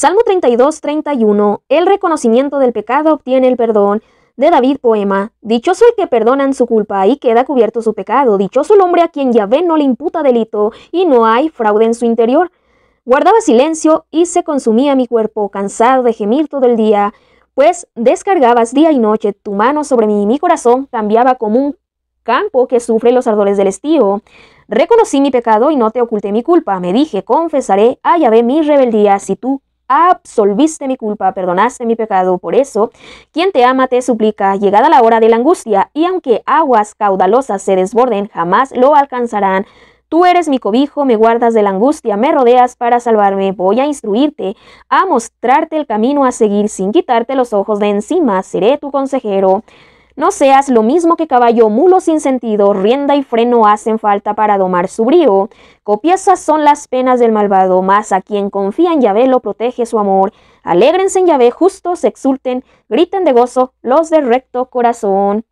Salmo 32, 31. El reconocimiento del pecado obtiene el perdón. De David poema. Dichoso el que perdonan su culpa y queda cubierto su pecado. Dichoso el hombre a quien Yahvé no le imputa delito y no hay fraude en su interior. Guardaba silencio y se consumía mi cuerpo, cansado de gemir todo el día, pues descargabas día y noche tu mano sobre mí y mi corazón cambiaba como un campo que sufre los ardores del estío. Reconocí mi pecado y no te oculté mi culpa. Me dije, confesaré a Yahvé mi rebeldía si tú absolviste mi culpa, perdonaste mi pecado. Por eso, quien te ama te suplica, llegada la hora de la angustia, y aunque aguas caudalosas se desborden, jamás lo alcanzarán. Tú eres mi cobijo, me guardas de la angustia, me rodeas para salvarme, voy a instruirte, a mostrarte el camino a seguir sin quitarte los ojos de encima, seré tu consejero. No seas lo mismo que caballo mulo sin sentido, rienda y freno hacen falta para domar su brío. Copiosas son las penas del malvado, mas a quien confía en Yahvé lo protege su amor. Alégrense en Yahvé, justos exulten, griten de gozo los de recto corazón.